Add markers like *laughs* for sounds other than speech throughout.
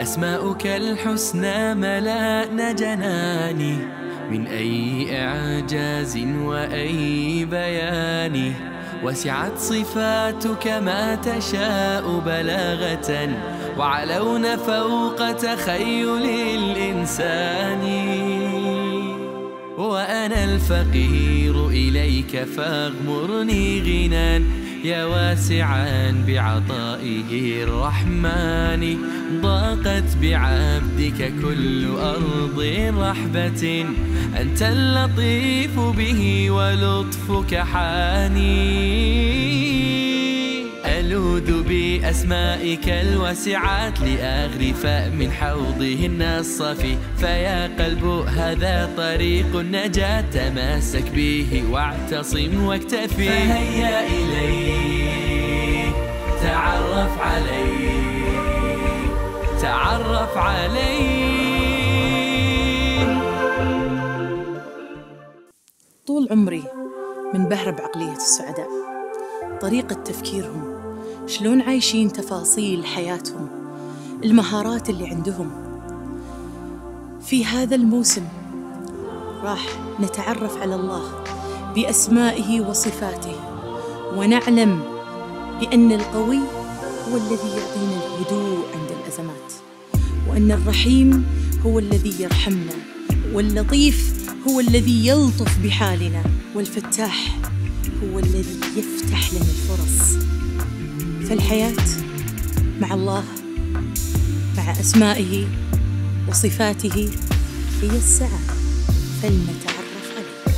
أسماؤك الحسنى ملأنا جناني من أي إعجاز وأي بيان وسعت صفاتك ما تشاء بلاغة وعلون فوق تخيل الإنسان وأنا الفقير إليك فاغمرني غنى يا واسعا بعطائه الرحمن ضاقت بعبدك كل أرض رحبة أنت اللطيف به ولطفك حاني ألوذ أسمائك الواسعات لأغرف من حوضهن الصفي فيا قلب هذا طريق النجاة تمسك به واعتصم واكتفي فهيا إلي تعرف علي تعرف علي طول عمري منبهرة بعقلية السعداء طريقة تفكيرهم شلون عايشين تفاصيل حياتهم المهارات اللي عندهم في هذا الموسم راح نتعرف على الله بأسمائه وصفاته ونعلم بأن القوي هو الذي يعطينا الهدوء عند الأزمات وأن الرحيم هو الذي يرحمنا واللطيف هو الذي يلطف بحالنا والفتاح هو الذي يفتح لنا الفرص في الحياة مع الله مع أسمائه وصفاته هي السعة فلنتعرف عليك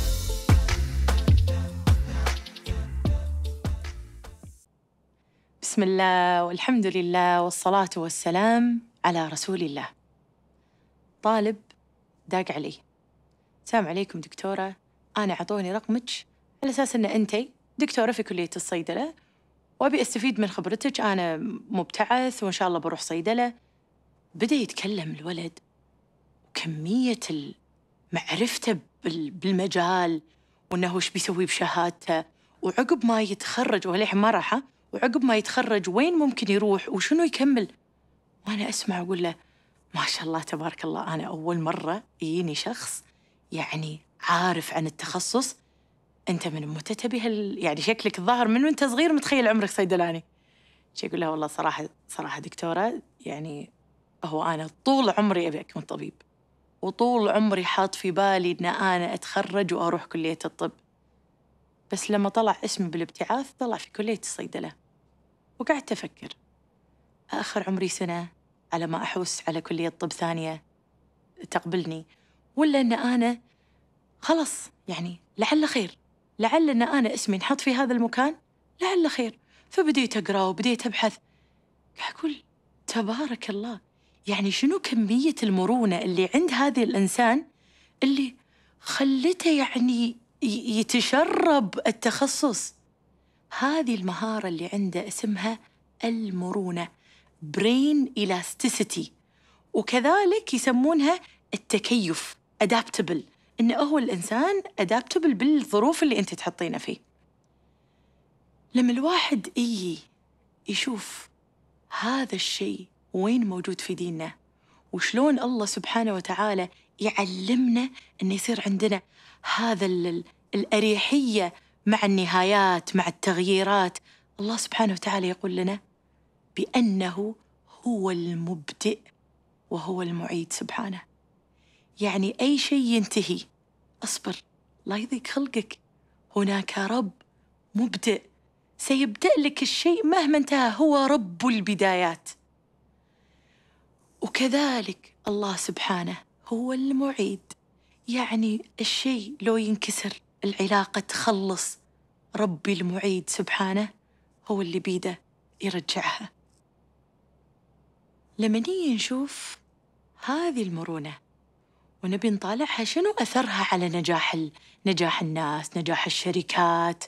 بسم الله والحمد لله والصلاة والسلام على رسول الله طالب داق علي السلام عليكم دكتورة أنا عطوني رقمك على أساس أن أنتي دكتورة في كلية الصيدلة وابي استفيد من خبرتك انا مبتعث وان شاء الله بروح صيدله بدا يتكلم الولد وكميه معرفته بالمجال وانه ايش بيسوي بشهادته وعقب ما يتخرج وللحين ما راحه وعقب ما يتخرج وين ممكن يروح وشنو يكمل وانا اسمع اقول له ما شاء الله تبارك الله انا اول مره يجيني شخص يعني عارف عن التخصص انت من متى تبي هال يعني شكلك الظاهر من وانت صغير متخيل عمرك صيدلاني شي اقول لها والله صراحه صراحه دكتوره يعني هو انا طول عمري ابي اكون طبيب وطول عمري حاط في بالي ان انا اتخرج واروح كليه الطب بس لما طلع اسمي بالابتعاث طلع في كليه الصيدله وقعدت افكر اخر عمري سنه على ما احوس على كليه طب ثانيه تقبلني ولا ان انا خلاص يعني لعل خير لعل ان انا اسمي انحط في هذا المكان لعل خير فبديت اقرا وبديت ابحث اقول تبارك الله يعني شنو كميه المرونه اللي عند هذا الانسان اللي خلته يعني يتشرب التخصص هذه المهاره اللي عنده اسمها المرونه برين elasticity وكذلك يسمونها التكيف adaptable إنه هو الإنسان أدابتبل بالظروف اللي أنت تحطينه فيه لما الواحد يجي يشوف هذا الشيء وين موجود في ديننا وشلون الله سبحانه وتعالى يعلمنا أن يصير عندنا هذا الأريحية مع النهايات مع التغييرات الله سبحانه وتعالى يقول لنا بأنه هو المبدئ وهو المعيد سبحانه يعني أي شيء ينتهي اصبر لا يضيق خلقك هناك رب مبدئ سيبدأ لك الشيء مهما انتهى هو رب البدايات وكذلك الله سبحانه هو المعيد يعني الشيء لو ينكسر العلاقة تخلص ربي المعيد سبحانه هو اللي بيده يرجعها لما نيجي نشوف هذه المرونة ونبي نطالعها شنو أثرها على نجاح ال... نجاح الناس نجاح الشركات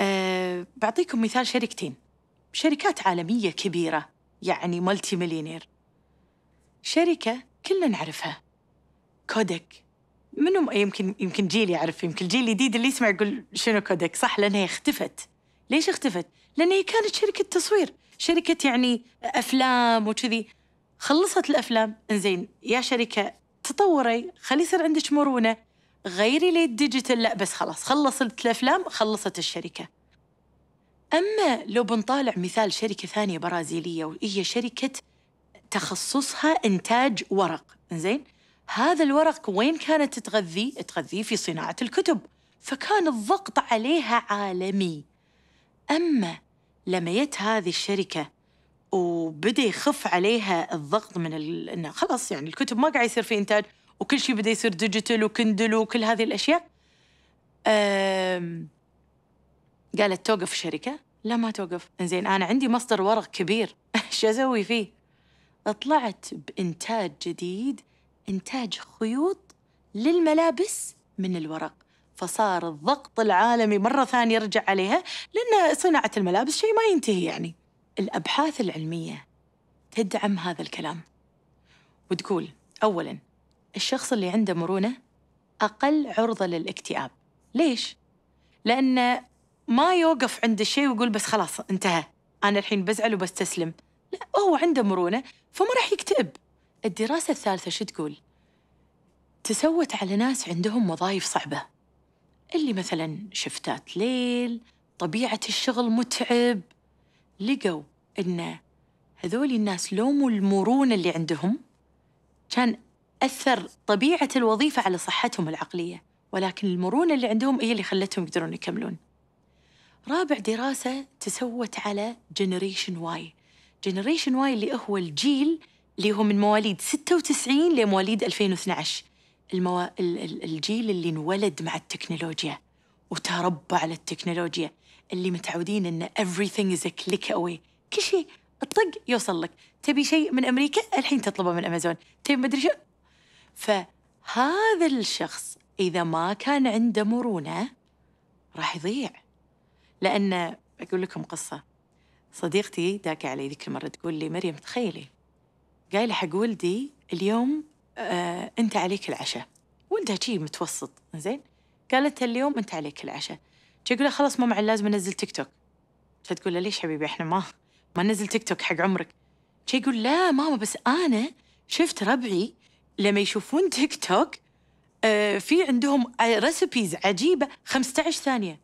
أه بعطيكم مثال شركتين شركات عالمية كبيرة يعني مالتي مليونير شركة كلنا نعرفها كودك منهم يمكن يمكن جيل يعرف يمكن الجيل الجديد اللي يسمع يقول شنو كودك صح لأنها اختفت ليش اختفت؟ لأن هي كانت شركة تصوير شركة يعني أفلام وكذي خلصت الافلام انزين يا شركه تطوري خلي يصير عندك مرونه غيري لي الديجيتال لا بس خلاص خلصت الافلام خلصت الشركه اما لو بنطالع مثال شركه ثانيه برازيليه وهي شركه تخصصها انتاج ورق زين هذا الورق وين كانت تغذيه تغذيه في صناعه الكتب فكان الضغط عليها عالمي اما لما جت هذه الشركه وبدا يخف عليها الضغط من انه خلاص يعني الكتب ما قاعد يصير في انتاج وكل شيء بدا يصير ديجيتال وكندل وكل هذه الاشياء قالت توقف الشركه لا ما توقف انزين انا عندي مصدر ورق كبير *laughs* شو اسوي فيه طلعت بانتاج جديد انتاج خيوط للملابس من الورق فصار الضغط العالمي مره ثانيه رجع عليها لان صناعه الملابس شيء ما ينتهي يعني الأبحاث العلمية تدعم هذا الكلام وتقول أولاً الشخص اللي عنده مرونة أقل عرضة للاكتئاب ليش؟ لأنه ما يوقف عند الشيء ويقول بس خلاص انتهى أنا الحين بزعل وبستسلم لا هو عنده مرونة فما راح يكتئب الدراسة الثالثة شو تقول؟ تسوت على ناس عندهم وظائف صعبة اللي مثلا شفتات ليل طبيعة الشغل متعب لقوا أن هذول الناس لو مو المرونة اللي عندهم كان أثر طبيعة الوظيفة على صحتهم العقلية ولكن المرونة اللي عندهم هي اللي خلتهم يقدرون يكملون رابع دراسة تسوت على جنريشن واي جنريشن واي اللي هو الجيل اللي هو من مواليد 96 لمواليد 2012 الموا... الجيل اللي انولد مع التكنولوجيا وتربى على التكنولوجيا اللي متعودين ان everything is a click away كل شيء الطق يوصل لك تبي شيء من امريكا الحين تطلبه من امازون تبي مدري شو فهذا الشخص اذا ما كان عنده مرونه راح يضيع لان اقول لكم قصه صديقتي داك علي ذيك المره تقول لي مريم تخيلي قايله حق ولدي اليوم آه انت عليك العشاء ولدها شي متوسط زين قالت اليوم انت عليك العشاء تقول له خلاص ماما لازم انزل تيك توك تقول له ليش حبيبي احنا ما ما ننزل تيك توك حق عمرك يقول لا ماما بس انا شفت ربعي لما يشوفون تيك توك آه في عندهم ريسبيز عجيبه 15 ثانيه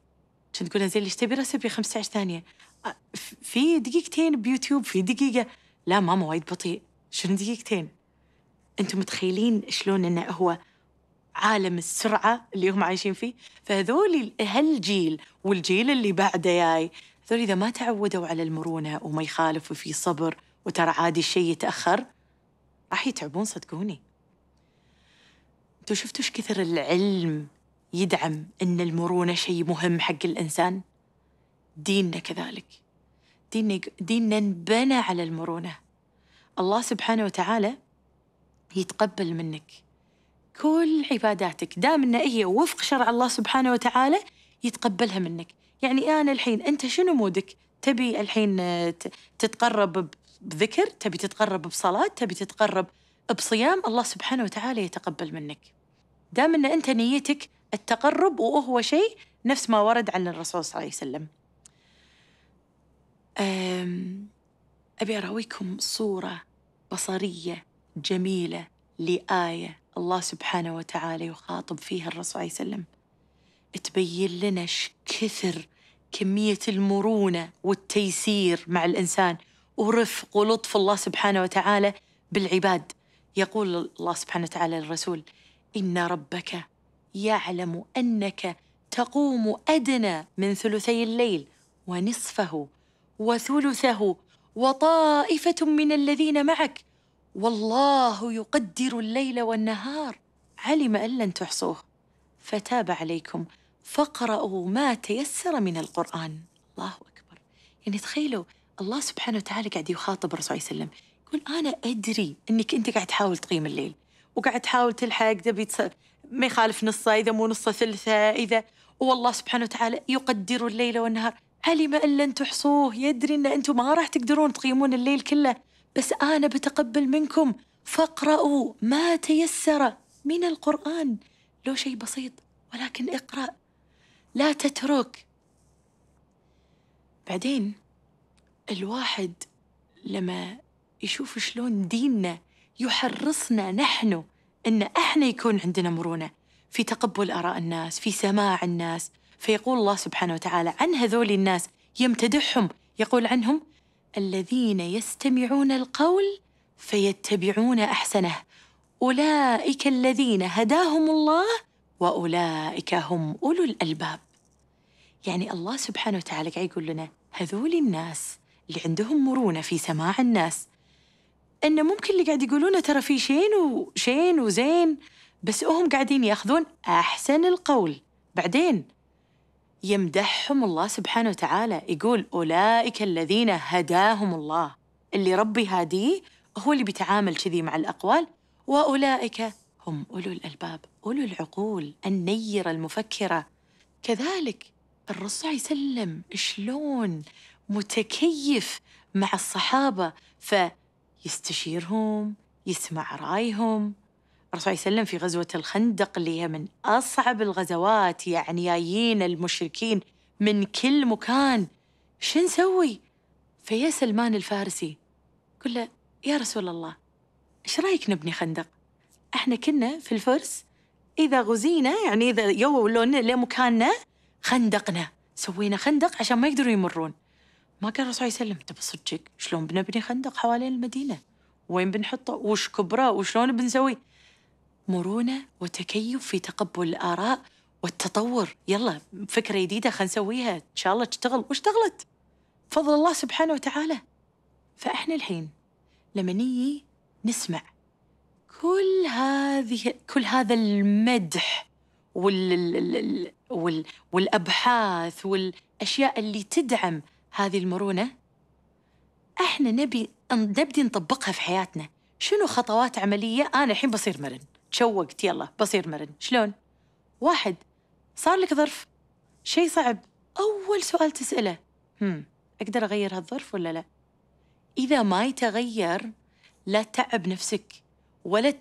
كنت تقول زين ليش تبي ريسبي 15 ثانيه؟ آه، في دقيقتين بيوتيوب في دقيقه لا ماما وايد بطيء شنو دقيقتين؟ انتم متخيلين شلون انه هو عالم السرعه اللي هم عايشين فيه فهذول هالجيل والجيل اللي بعده جاي هذول اذا ما تعودوا على المرونه وما يخالفوا في صبر وترى عادي الشيء يتاخر راح يتعبون صدقوني انتوا شفتوا ايش كثر العلم يدعم ان المرونه شيء مهم حق الانسان ديننا كذلك ديننا ديننا انبنى على المرونه الله سبحانه وتعالى يتقبل منك كل عباداتك دام ان هي وفق شرع الله سبحانه وتعالى يتقبلها منك يعني انا الحين انت شنو مودك تبي الحين آه، تتقرب بذكر تبي تتقرب بصلاه تبي تتقرب بصيام الله سبحانه وتعالى يتقبل منك دام ان انت نيتك التقرب وهو شيء نفس ما ورد عن الرسول صلى الله عليه وسلم أبي أراويكم صورة بصرية جميلة لآية الله سبحانه وتعالى يخاطب فيها الرسول عليه وسلم تبين لنا كثر كمية المرونة والتيسير مع الإنسان ورفق ولطف الله سبحانه وتعالى بالعباد يقول الله سبحانه وتعالى للرسول إن ربك يعلم أنك تقوم أدنى من ثلثي الليل ونصفه وثلثه وطائفة من الذين معك والله يقدر الليل والنهار علم أن لن تحصوه فتاب عليكم فقرأوا ما تيسر من القرآن الله أكبر يعني تخيلوا الله سبحانه وتعالى قاعد يخاطب الرسول صلى الله عليه وسلم يقول أنا أدري أنك أنت قاعد تحاول تقيم الليل وقاعد تحاول تلحق دبي ما يخالف نصه إذا مو نصه ثلثه إذا والله سبحانه وتعالى يقدر الليل والنهار علم أن لن تحصوه يدري أن أنتم ما راح تقدرون تقيمون الليل كله بس أنا بتقبل منكم فاقرأوا ما تيسر من القرآن لو شيء بسيط ولكن اقرأ لا تترك بعدين الواحد لما يشوف شلون ديننا يحرصنا نحن ان احنا يكون عندنا مرونه في تقبل اراء الناس، في سماع الناس، فيقول الله سبحانه وتعالى عن هذول الناس يمتدحهم، يقول عنهم الذين يستمعون القول فيتبعون احسنه اولئك الذين هداهم الله واولئك هم اولو الالباب يعني الله سبحانه وتعالى قاعد يقول لنا هذول الناس اللي عندهم مرونه في سماع الناس انه ممكن اللي قاعد يقولونه ترى في شين وشين وزين بس هم قاعدين ياخذون احسن القول بعدين يمدحهم الله سبحانه وتعالى يقول أولئك الذين هداهم الله اللي ربي هاديه هو اللي بيتعامل كذي مع الأقوال وأولئك هم أولو الألباب أولو العقول النيرة المفكرة كذلك الرسول صلى الله عليه وسلم شلون متكيف مع الصحابة فيستشيرهم يسمع رايهم الرسول صلى الله عليه وسلم في غزوة الخندق اللي هي من أصعب الغزوات يعني جايين المشركين من كل مكان شو نسوي؟ فيا سلمان الفارسي قل له يا رسول الله ايش رايك نبني خندق؟ احنا كنا في الفرس اذا غزينا يعني اذا لنا لمكاننا خندقنا سوينا خندق عشان ما يقدروا يمرون ما قال الرسول عليه وسلم تبى صدقك شلون بنبني خندق حوالين المدينه وين بنحطه وش كبره وشلون بنسوي مرونة وتكيف في تقبل الآراء والتطور يلا فكرة جديدة خلينا نسويها إن شاء الله تشتغل واشتغلت بفضل الله سبحانه وتعالى فإحنا الحين لما نيجي نسمع كل هذه كل هذا المدح وال... وال... والأبحاث والأشياء اللي تدعم هذه المرونة احنا نبي نبدي نطبقها في حياتنا شنو خطوات عملية أنا الحين بصير مرن تشوقت يلا بصير مرن شلون واحد صار لك ظرف شيء صعب أول سؤال تسأله هم أقدر أغير هالظرف ولا لا إذا ما يتغير لا تتعب نفسك ولا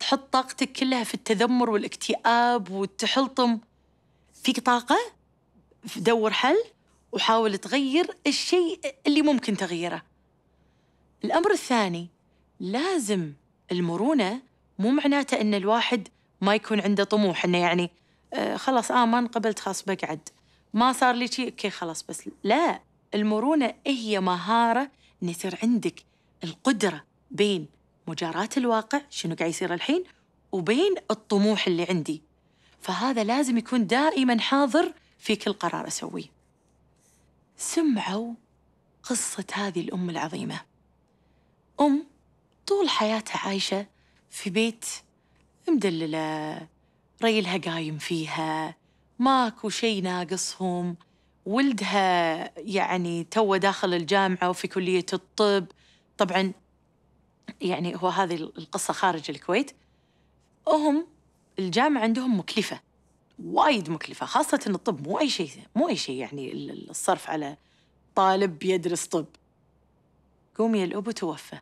تحط طاقتك كلها في التذمر والاكتئاب والتحلطم فيك طاقة دور حل وحاول تغير الشيء اللي ممكن تغيره الأمر الثاني لازم المرونة مو معناته ان الواحد ما يكون عنده طموح انه يعني آه خلاص آه، انقبلت خلاص بقعد ما صار لي شيء اوكي خلاص بس لا المرونه هي مهاره ان يصير عندك القدره بين مجاراة الواقع شنو قاعد يصير الحين وبين الطموح اللي عندي فهذا لازم يكون دائما حاضر في كل قرار اسويه سمعوا قصه هذه الام العظيمه ام طول حياتها عايشه في بيت مدللة ريلها قايم فيها ماكو شيء ناقصهم ولدها يعني توه داخل الجامعة وفي كلية الطب طبعا يعني هو هذه القصة خارج الكويت هم الجامعة عندهم مكلفة وايد مكلفة خاصة إن الطب مو أي شيء مو أي شيء يعني الصرف على طالب يدرس طب قومي الأب الأبو توفى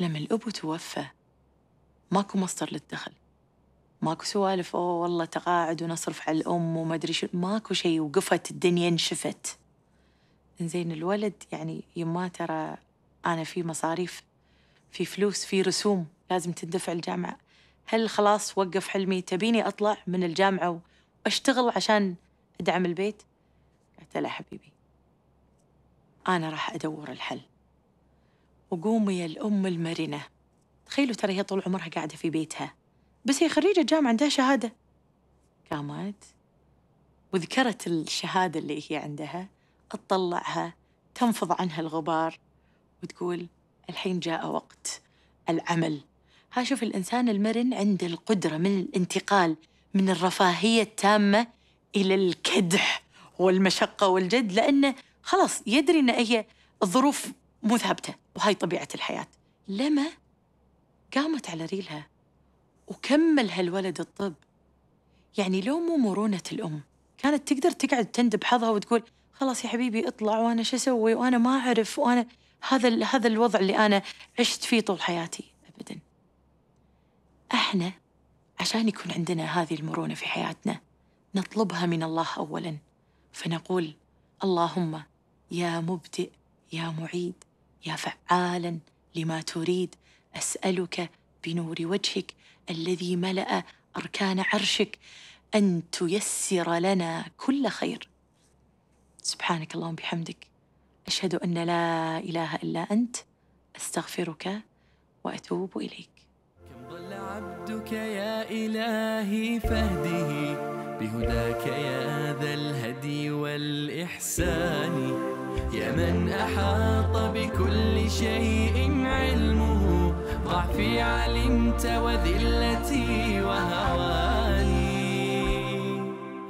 لما الأبو توفى ماكو مصدر للدخل ماكو سوالف اوه والله تقاعد ونصرف على الام وما ادري شو ماكو شيء وقفت الدنيا انشفت زين الولد يعني يما ترى انا في مصاريف في فلوس في رسوم لازم تندفع الجامعه هل خلاص وقف حلمي تبيني اطلع من الجامعه واشتغل عشان ادعم البيت قلت لا حبيبي انا راح ادور الحل وقومي يا الأم المرنة تخيلوا ترى هي طول عمرها قاعدة في بيتها بس هي خريجة جامعة عندها شهادة قامت وذكرت الشهادة اللي هي عندها تطلعها تنفض عنها الغبار وتقول الحين جاء وقت العمل ها شوف الإنسان المرن عنده القدرة من الانتقال من الرفاهية التامة إلى الكدح والمشقة والجد لأنه خلاص يدري أن هي الظروف مو ثابته وهاي طبيعه الحياه لما قامت على ريلها وكمل هالولد الطب يعني لو مو مرونه الام كانت تقدر تقعد تندب حظها وتقول خلاص يا حبيبي اطلع وانا شو اسوي وانا ما اعرف وانا هذا هذا الوضع اللي انا عشت فيه طول حياتي ابدا احنا عشان يكون عندنا هذه المرونه في حياتنا نطلبها من الله اولا فنقول اللهم يا مبدئ يا معيد يا فعالا لما تريد اسالك بنور وجهك الذي ملا اركان عرشك ان تيسر لنا كل خير سبحانك اللهم بحمدك اشهد ان لا اله الا انت استغفرك واتوب اليك كم ضل عبدك يا الهي فهده بهداك يا ذا الهدي والاحسان يا من أحاط بكل شيء علمه ضعفي علمت وذلتي وهواني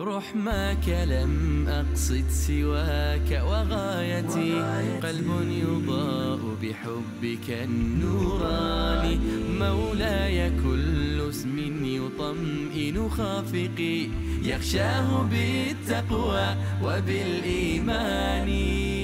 رحمك لم أقصد سواك وغايتي قلب يضاء بحبك النوراني مولاي كل اسم يطمئن خافقي يخشاه بالتقوى وبالإيمان